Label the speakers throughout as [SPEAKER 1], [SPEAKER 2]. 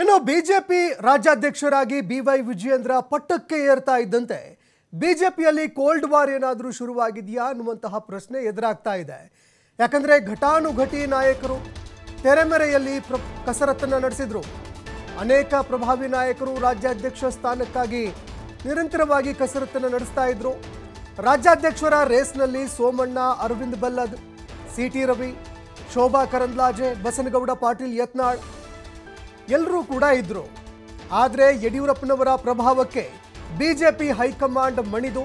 [SPEAKER 1] ಇನ್ನು ಬಿಜೆಪಿ ರಾಜ್ಯಾಧ್ಯಕ್ಷರಾಗಿ B Y Vijayendra ಪಟ್ಟಕ್ಕೆ ಏರ್ತಾ ಇದ್ದಂತೆ ಬಿಜೆಪಿಯಲ್ಲಿ ಕೋಲ್ಡ್ ವಾರ್ ಏನಾದರೂ ಶುರುವಾಗಿದೆಯಾ ಅನ್ನುವಂತಹ ಪ್ರಶ್ನೆ ಎದುರಾಗ್ತಾ ಇದೆ ಯಾಕಂದರೆ ಘಟಾನುಘಟಿ ನಾಯಕರು ತೆರೆಮರೆಯಲ್ಲಿ ಪ್ರ ಕಸರತ್ತನ್ನು ನಡೆಸಿದರು ಅನೇಕ ಪ್ರಭಾವಿ ನಾಯಕರು ರಾಜ್ಯಾಧ್ಯಕ್ಷ ಸ್ಥಾನಕ್ಕಾಗಿ ನಿರಂತರವಾಗಿ ಕಸರತ್ತನ್ನು ನಡೆಸ್ತಾ ಇದ್ರು ರಾಜ್ಯಾಧ್ಯಕ್ಷರ ರೇಸ್ನಲ್ಲಿ ಸೋಮಣ್ಣ ಅರವಿಂದ್ ಬಲ್ಲದ್ ಸಿ ಟಿ ರವಿ ಶೋಭಾ ಕರಂದ್ಲಾಜೆ ಬಸನಗೌಡ ಪಾಟೀಲ್ ಯತ್ನಾಳ್ ಎಲ್ಲರೂ ಕೂಡ ಇದ್ದರು ಆದರೆ ಯಡಿಯೂರಪ್ಪನವರ ಪ್ರಭಾವಕ್ಕೆ ಬಿಜೆಪಿ ಹೈಕಮಾಂಡ್ ಮಣಿದು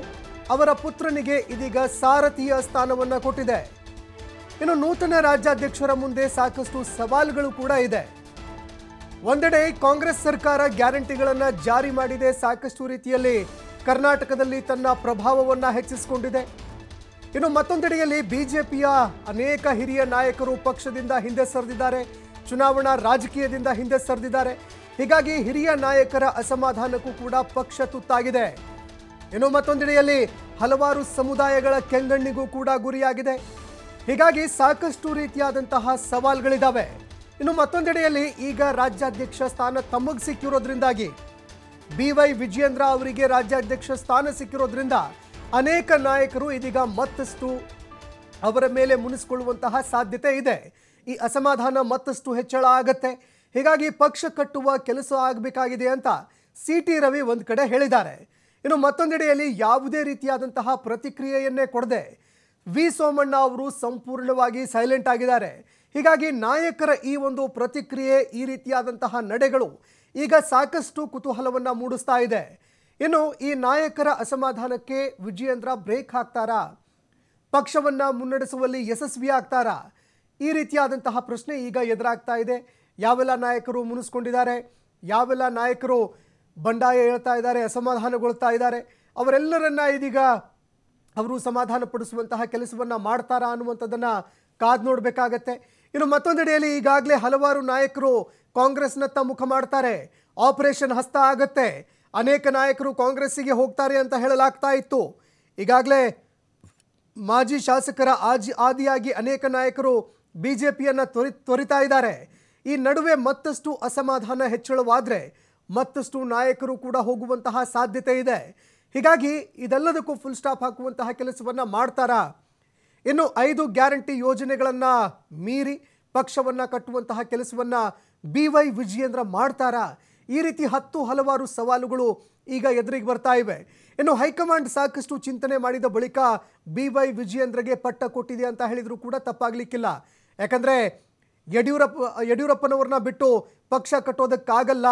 [SPEAKER 1] ಅವರ ಪುತ್ರನಿಗೆ ಇದೀಗ ಸಾರಥಿಯ ಸ್ಥಾನವನ್ನು ಕೊಟ್ಟಿದೆ ಇನ್ನು ನೂತನ ರಾಜ್ಯಾಧ್ಯಕ್ಷರ ಮುಂದೆ ಸಾಕಷ್ಟು ಸವಾಲುಗಳು ಕೂಡ ಇದೆ ಒಂದೆಡೆ ಕಾಂಗ್ರೆಸ್ ಸರ್ಕಾರ ಗ್ಯಾರಂಟಿಗಳನ್ನು ಜಾರಿ ಮಾಡಿದೆ ಸಾಕಷ್ಟು ರೀತಿಯಲ್ಲಿ ಕರ್ನಾಟಕದಲ್ಲಿ ತನ್ನ ಪ್ರಭಾವವನ್ನು ಹೆಚ್ಚಿಸಿಕೊಂಡಿದೆ ಇನ್ನು ಮತ್ತೊಂದೆಡೆಯಲ್ಲಿ ಬಿಜೆಪಿಯ ಅನೇಕ ಹಿರಿಯ ನಾಯಕರು ಪಕ್ಷದಿಂದ ಹಿಂದೆ ಸರಿದಿದ್ದಾರೆ ಚುನಾವಣಾ ರಾಜಕೀಯದಿಂದ ಹಿಂದೆ ಸರಿದಿದ್ದಾರೆ ಹೀಗಾಗಿ ಹಿರಿಯ ನಾಯಕರ ಅಸಮಾಧಾನಕ್ಕೂ ಕೂಡ ಪಕ್ಷ ತುತ್ತಾಗಿದೆ ಇನ್ನು ಮತ್ತೊಂದೆಡೆಯಲ್ಲಿ ಹಲವಾರು ಸಮುದಾಯಗಳ ಕೆಂಗಣ್ಣಿಗೂ ಕೂಡ ಗುರಿಯಾಗಿದೆ ಹೀಗಾಗಿ ಸಾಕಷ್ಟು ರೀತಿಯಾದಂತಹ ಸವಾಲುಗಳಿದ್ದಾವೆ ಇನ್ನು ಮತ್ತೊಂದೆಡೆಯಲ್ಲಿ ಈಗ ರಾಜ್ಯಾಧ್ಯಕ್ಷ ಸ್ಥಾನ ತಮಗೆ ಸಿಕ್ಕಿರೋದ್ರಿಂದಾಗಿ ಬಿ ವೈ ವಿಜಯೇಂದ್ರ ಅವರಿಗೆ ರಾಜ್ಯಾಧ್ಯಕ್ಷ ಸ್ಥಾನ ಸಿಕ್ಕಿರೋದ್ರಿಂದ ಅನೇಕ ನಾಯಕರು ಇದೀಗ ಮತ್ತಷ್ಟು ಅವರ ಮೇಲೆ ಮುನಿಸಿಕೊಳ್ಳುವಂತಹ ಸಾಧ್ಯತೆ ಇದೆ ಈ ಅಸಮಾಧಾನ ಮತ್ತಷ್ಟು ಹೆಚ್ಚಳ ಆಗತ್ತೆ ಹೀಗಾಗಿ ಪಕ್ಷ ಕಟ್ಟುವ ಕೆಲಸ ಆಗಬೇಕಾಗಿದೆ ಅಂತ ಸಿ ಟಿ ರವಿ ಒಂದು ಕಡೆ ಹೇಳಿದ್ದಾರೆ ಇನ್ನು ಮತ್ತೊಂದೆಡೆಯಲ್ಲಿ ಯಾವುದೇ ರೀತಿಯಾದಂತಹ ಪ್ರತಿಕ್ರಿಯೆಯನ್ನೇ ಕೊಡದೆ ವಿ ಸೋಮಣ್ಣ ಅವರು ಸಂಪೂರ್ಣವಾಗಿ ಸೈಲೆಂಟ್ ಆಗಿದ್ದಾರೆ ಹೀಗಾಗಿ ನಾಯಕರ ಈ ಒಂದು ಪ್ರತಿಕ್ರಿಯೆ ಈ ರೀತಿಯಾದಂತಹ ನಡೆಗಳು ಈಗ ಸಾಕಷ್ಟು ಕುತೂಹಲವನ್ನು ಮೂಡಿಸ್ತಾ ಇದೆ ಇನ್ನು ಈ ನಾಯಕರ ಅಸಮಾಧಾನಕ್ಕೆ ವಿಜಯೇಂದ್ರ ಬ್ರೇಕ್ ಹಾಕ್ತಾರಾ ಪಕ್ಷವನ್ನು ಮುನ್ನಡೆಸುವಲ್ಲಿ ಯಶಸ್ವಿ ಆಗ್ತಾರಾ ಈ ರೀತಿಯಾದಂತಹ ಪ್ರಶ್ನೆ ಈಗ ಎದುರಾಗ್ತಾ ಇದೆ ಯಾವೆಲ್ಲ ನಾಯಕರು ಮುನಿಸ್ಕೊಂಡಿದ್ದಾರೆ ಯಾವೆಲ್ಲ ನಾಯಕರು ಬಂಡಾಯ ಹೇಳ್ತಾ ಇದ್ದಾರೆ ಅಸಮಾಧಾನಗೊಳ್ತಾ ಇದ್ದಾರೆ ಅವರೆಲ್ಲರನ್ನ ಇದೀಗ ಅವರು ಸಮಾಧಾನ ಪಡಿಸುವಂತಹ ಕೆಲಸವನ್ನು ಮಾಡ್ತಾರಾ ಅನ್ನುವಂಥದ್ದನ್ನು ಕಾದು ನೋಡಬೇಕಾಗತ್ತೆ ಇನ್ನು ಮತ್ತೊಂದೆಡೆಯಲ್ಲಿ ಈಗಾಗಲೇ ಹಲವಾರು ನಾಯಕರು ಕಾಂಗ್ರೆಸ್ನತ್ತ ಮುಖ ಮಾಡ್ತಾರೆ ಆಪರೇಷನ್ ಹಸ್ತ ಆಗತ್ತೆ ಅನೇಕ ನಾಯಕರು ಕಾಂಗ್ರೆಸ್ಸಿಗೆ ಹೋಗ್ತಾರೆ ಅಂತ ಹೇಳಲಾಗ್ತಾ ಇತ್ತು ಈಗಾಗಲೇ ಮಾಜಿ ಶಾಸಕರ ಆಜಿ ಆದಿಯಾಗಿ ಅನೇಕ ನಾಯಕರು ಬಿಜೆಪಿಯನ್ನು ತೊರಿ ತೊರಿತಾ ಇದ್ದಾರೆ ಈ ನಡುವೆ ಮತ್ತಷ್ಟು ಅಸಮಾಧಾನ ಹೆಚ್ಚಳವಾದರೆ ಮತ್ತಷ್ಟು ನಾಯಕರು ಕೂಡ ಹೋಗುವಂತಹ ಸಾಧ್ಯತೆ ಇದೆ ಹೀಗಾಗಿ ಇದೆಲ್ಲದಕ್ಕೂ ಫುಲ್ ಸ್ಟಾಪ್ ಹಾಕುವಂತಹ ಕೆಲಸವನ್ನು ಮಾಡ್ತಾರಾ ಇನ್ನು ಐದು ಗ್ಯಾರಂಟಿ ಯೋಜನೆಗಳನ್ನು ಮೀರಿ ಪಕ್ಷವನ್ನು ಕಟ್ಟುವಂತಹ ಕೆಲಸವನ್ನು ಬಿ ವೈ ವಿಜಯೇಂದ್ರ ಮಾಡ್ತಾರಾ ಈ ರೀತಿ ಹತ್ತು ಹಲವಾರು ಸವಾಲುಗಳು ಈಗ ಎದುರಿಗೆ ಬರ್ತಾ ಇವೆ ಇನ್ನು ಹೈಕಮಾಂಡ್ ಸಾಕಷ್ಟು ಚಿಂತನೆ ಮಾಡಿದ ಬಳಿಕ ಬಿ ವೈ ವಿಜಯೇಂದ್ರಗೆ ಪಟ್ಟ ಕೊಟ್ಟಿದೆ ಅಂತ ಹೇಳಿದರೂ ಕೂಡ ತಪ್ಪಾಗಲಿಕ್ಕಿಲ್ಲ ಯಾಕಂದರೆ ಯಡಿಯೂರಪ್ಪ ಯಡಿಯೂರಪ್ಪನವ್ರನ್ನ ಬಿಟ್ಟು ಪಕ್ಷ ಕಟ್ಟೋದಕ್ಕಾಗಲ್ಲ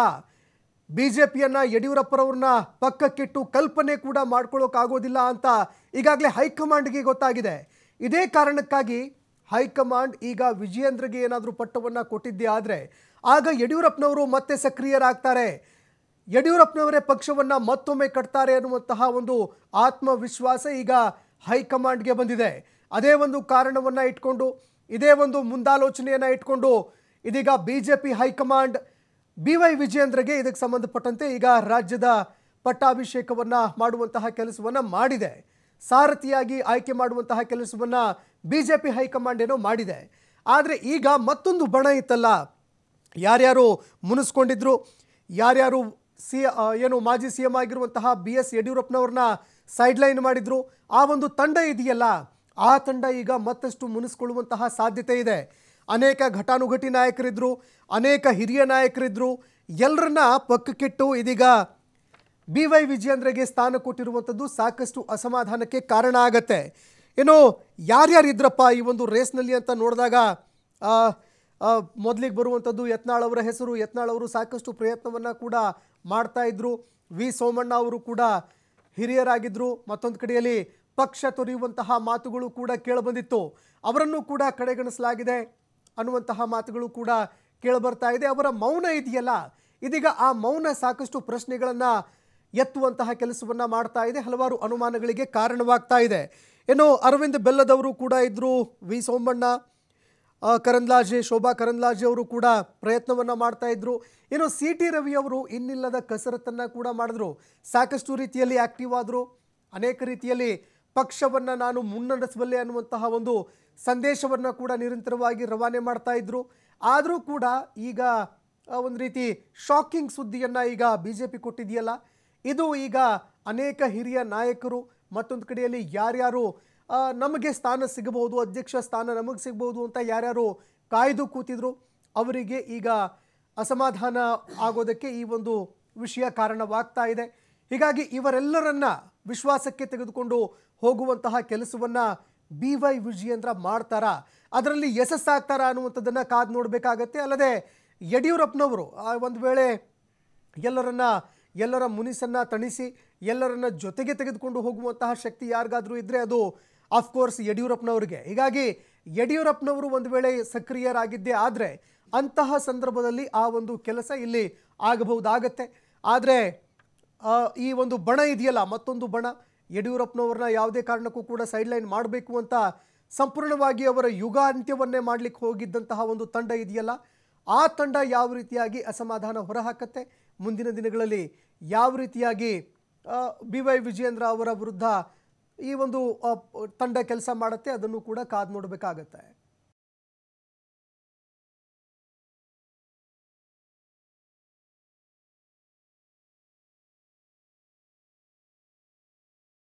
[SPEAKER 1] ಬಿ ಜೆ ಪಿಯನ್ನು ಯಡಿಯೂರಪ್ಪನವ್ರನ್ನ ಪಕ್ಕಕ್ಕಿಟ್ಟು ಕಲ್ಪನೆ ಕೂಡ ಮಾಡ್ಕೊಳ್ಳೋಕ್ಕಾಗೋದಿಲ್ಲ ಅಂತ ಈಗಾಗಲೇ ಹೈಕಮಾಂಡ್ಗೆ ಗೊತ್ತಾಗಿದೆ ಇದೇ ಕಾರಣಕ್ಕಾಗಿ ಹೈಕಮಾಂಡ್ ಈಗ ವಿಜಯೇಂದ್ರಗೆ ಏನಾದರೂ ಪಟ್ಟವನ್ನು ಕೊಟ್ಟಿದ್ದೆ ಆದರೆ ಆಗ ಯಡಿಯೂರಪ್ಪನವರು ಮತ್ತೆ ಸಕ್ರಿಯರಾಗ್ತಾರೆ ಯಡಿಯೂರಪ್ಪನವರೇ ಪಕ್ಷವನ್ನು ಮತ್ತೊಮ್ಮೆ ಕಟ್ತಾರೆ ಅನ್ನುವಂತಹ ಒಂದು ಆತ್ಮವಿಶ್ವಾಸ ಈಗ ಹೈಕಮಾಂಡ್ಗೆ ಬಂದಿದೆ ಅದೇ ಒಂದು ಕಾರಣವನ್ನು ಇಟ್ಕೊಂಡು ಇದೇ ಒಂದು ಮುಂದಾಲೋಚನೆಯನ್ನು ಇಟ್ಕೊಂಡು ಇದೀಗ B J P high command B Y ವಿಜಯೇಂದ್ರಗೆ ಇದಕ್ಕೆ ಸಂಬಂಧಪಟ್ಟಂತೆ ಈಗ ರಾಜ್ಯದ ಪಟ್ಟಾಭಿಷೇಕವನ್ನು ಮಾಡುವಂತಹ ಕೆಲಸವನ್ನು ಮಾಡಿದೆ ಸಾರಥಿಯಾಗಿ ಆಯ್ಕೆ ಮಾಡುವಂತಹ ಕೆಲಸವನ್ನು ಬಿ ಜೆ ಪಿ ಹೈಕಮಾಂಡ್ ಏನೋ ಮಾಡಿದೆ ಆದರೆ ಈಗ ಮತ್ತೊಂದು ಬಣ ಇತ್ತಲ್ಲ ಯಾರ್ಯಾರು ಮುನಿಸ್ಕೊಂಡಿದ್ರು ಯಾರ್ಯಾರು ಸಿ ಏನು ಮಾಜಿ ಸಿ ಎಂ ಆಗಿರುವಂತಹ ಬಿ ಎಸ್ ಯಡಿಯೂರಪ್ಪನವ್ರನ್ನ ಸೈಡ್ಲೈನ್ ಮಾಡಿದರು ಆ ಒಂದು ತಂಡ ಇದೆಯಲ್ಲ ಆ ತಂಡ ಈಗ ಮತ್ತಷ್ಟು ಮುನಿಸ್ಕೊಳ್ಳುವಂತಹ ಸಾಧ್ಯತೆ ಇದೆ ಅನೇಕ ಘಟಾನುಘಟಿ ನಾಯಕರಿದ್ದರು ಅನೇಕ ಹಿರಿಯ ನಾಯಕರಿದ್ದರು ಎಲ್ಲರನ್ನ ಪಕ್ಕಕ್ಕಿಟ್ಟು ಇದೀಗ ಬಿ ವೈ ವಿಜಯೇಂದ್ರಗೆ ಸ್ಥಾನ ಕೊಟ್ಟಿರುವಂಥದ್ದು ಸಾಕಷ್ಟು ಅಸಮಾಧಾನಕ್ಕೆ ಕಾರಣ ಆಗತ್ತೆ ಏನು ಯಾರ್ಯಾರಿದ್ರಪ್ಪ ಈ ಒಂದು ರೇಸ್ನಲ್ಲಿ ಅಂತ ನೋಡಿದಾಗ ಮೊದಲಿಗೆ ಬರುವಂಥದ್ದು ಯತ್ನಾಳ್ ಅವರ ಹೆಸರು ಯತ್ನಾಳ್ ಅವರು ಸಾಕಷ್ಟು ಪ್ರಯತ್ನವನ್ನು ಕೂಡ ಮಾಡ್ತಾ ಇದ್ರು ವಿ ಸೋಮಣ್ಣ ಅವರು ಕೂಡ ಹಿರಿಯರಾಗಿದ್ದರು ಮತ್ತೊಂದು ಕಡೆಯಲ್ಲಿ ಪಕ್ಷ ತೊರೆಯುವಂತಹ ಮಾತುಗಳು ಕೂಡ ಕೇಳಬಂದಿತ್ತು ಅವರನ್ನು ಕೂಡ ಕಡೆಗಣಿಸಲಾಗಿದೆ ಅನ್ನುವಂತಹ ಮಾತುಗಳು ಕೂಡ ಕೇಳಬರ್ತಾ ಇದೆ ಅವರ ಮೌನ ಇದೆಯಲ್ಲ ಇದೀಗ ಆ ಮೌನ ಸಾಕಷ್ಟು ಪ್ರಶ್ನೆಗಳನ್ನು ಎತ್ತುವಂತಹ ಕೆಲಸವನ್ನು ಮಾಡ್ತಾ ಇದೆ ಹಲವಾರು ಅನುಮಾನಗಳಿಗೆ ಕಾರಣವಾಗ್ತಾ ಇದೆ ಇನ್ನು ಅರವಿಂದ್ ಬೆಲ್ಲದವರು ಕೂಡ ಇದ್ದರು ವಿ ಸೋಮಣ್ಣ ಕರಂದ್ಲಾಜೆ ಶೋಭಾ ಕರಂದ್ಲಾಜೆ ಅವರು ಕೂಡ ಪ್ರಯತ್ನವನ್ನು ಮಾಡ್ತಾ ಇದ್ರು ಇನ್ನು ಸಿ ಟಿ ರವಿ ಅವರು ಇನ್ನಿಲ್ಲದ ಕಸರತ್ತನ್ನು ಕೂಡ ಮಾಡಿದ್ರು ಸಾಕಷ್ಟು ರೀತಿಯಲ್ಲಿ ಆಕ್ಟಿವ್ ಆದರು ಅನೇಕ ರೀತಿಯಲ್ಲಿ ಪಕ್ಷವನ್ನು ನಾನು ಮುನ್ನಡೆಸಬಲ್ಲೆ ಅನ್ನುವಂತಹ ಒಂದು ಸಂದೇಶವನ್ನು ಕೂಡ ನಿರಂತರವಾಗಿ ರವಾನೆ ಮಾಡ್ತಾ ಇದ್ದರು ಆದರೂ ಕೂಡ ಈಗ ಒಂದು ರೀತಿ ಶಾಕಿಂಗ್ ಸುದ್ದಿಯನ್ನು ಈಗ ಬಿ ಜೆ ಪಿ ಕೊಟ್ಟಿದೆಯಲ್ಲ ಇದು ಈಗ ಅನೇಕ ಹಿರಿಯ ನಾಯಕರು ಮತ್ತೊಂದು ಕಡೆಯಲ್ಲಿ ಯಾರ್ಯಾರು ನಮಗೆ ಸ್ಥಾನ ಸಿಗಬಹುದು ಅಧ್ಯಕ್ಷ ಸ್ಥಾನ ನಮಗೆ ಸಿಗಬಹುದು ಅಂತ ಯಾರ್ಯಾರು ಕಾಯ್ದು ಕೂತಿದ್ರು ಅವರಿಗೆ ಈಗ ಅಸಮಾಧಾನ ಆಗೋದಕ್ಕೆ ಈ ಒಂದು ವಿಷಯ ಕಾರಣವಾಗ್ತಾ ಇದೆ ಹೀಗಾಗಿ ಇವರೆಲ್ಲರನ್ನ ವಿಶ್ವಾಸಕ್ಕೆ ತೆಗೆದುಕೊಂಡು ಹೋಗುವಂತಹ ಕೆಲಸವನ್ನು ಬಿ ವೈ ವಿಜಯೇಂದ್ರ ಮಾಡ್ತಾರಾ ಅದರಲ್ಲಿ ಯಶಸ್ಸಾಗ್ತಾರಾ ಅನ್ನುವಂಥದ್ದನ್ನು ಕಾದು ನೋಡಬೇಕಾಗತ್ತೆ ಅಲ್ಲದೆ ಯಡಿಯೂರಪ್ಪನವರು ಒಂದು ವೇಳೆ ಎಲ್ಲರನ್ನ ಎಲ್ಲರ ಮುನಿಸನ್ನು ತಣಿಸಿ ಎಲ್ಲರನ್ನ ಜೊತೆಗೆ ತೆಗೆದುಕೊಂಡು ಹೋಗುವಂತಹ ಶಕ್ತಿ ಯಾರಿಗಾದರೂ ಇದ್ದರೆ ಅದು ಆಫ್ಕೋರ್ಸ್ ಯಡಿಯೂರಪ್ಪನವ್ರಿಗೆ ಹೀಗಾಗಿ ಯಡಿಯೂರಪ್ಪನವರು ಒಂದು ವೇಳೆ ಸಕ್ರಿಯರಾಗಿದ್ದೇ ಆದರೆ ಅಂತಹ ಸಂದರ್ಭದಲ್ಲಿ ಆ ಒಂದು ಕೆಲಸ ಇಲ್ಲಿ ಆಗಬಹುದಾಗತ್ತೆ ಆದರೆ ಈ ಒಂದು ಬಣ ಇದೆಯಲ್ಲ ಮತ್ತೊಂದು ಬಣ ಯಡಿಯೂರಪ್ಪನವ್ರನ್ನ ಯಾವುದೇ ಕಾರಣಕ್ಕೂ ಕೂಡ ಸೈಡ್ಲೈನ್ ಮಾಡಬೇಕು ಅಂತ ಸಂಪೂರ್ಣವಾಗಿ ಅವರ ಯುಗಾಂತ್ಯವನ್ನೇ ಮಾಡಲಿಕ್ಕೆ ಹೋಗಿದ್ದಂತಹ ಒಂದು ತಂಡ ಇದೆಯಲ್ಲ ಆ ತಂಡ ಯಾವ ರೀತಿಯಾಗಿ ಅಸಮಾಧಾನ ಹೊರಹಾಕತ್ತೆ ಮುಂದಿನ ದಿನಗಳಲ್ಲಿ ಯಾವ ರೀತಿಯಾಗಿ ಬಿ ವೈ ವಿಜಯೇಂದ್ರ ಅವರ ವಿರುದ್ಧ ಈ ಒಂದು ತಂಡ ಕೆಲಸ ಮಾಡುತ್ತೆ ಅದನ್ನು ಕೂಡ ಕಾದು ನೋಡಬೇಕಾಗತ್ತೆ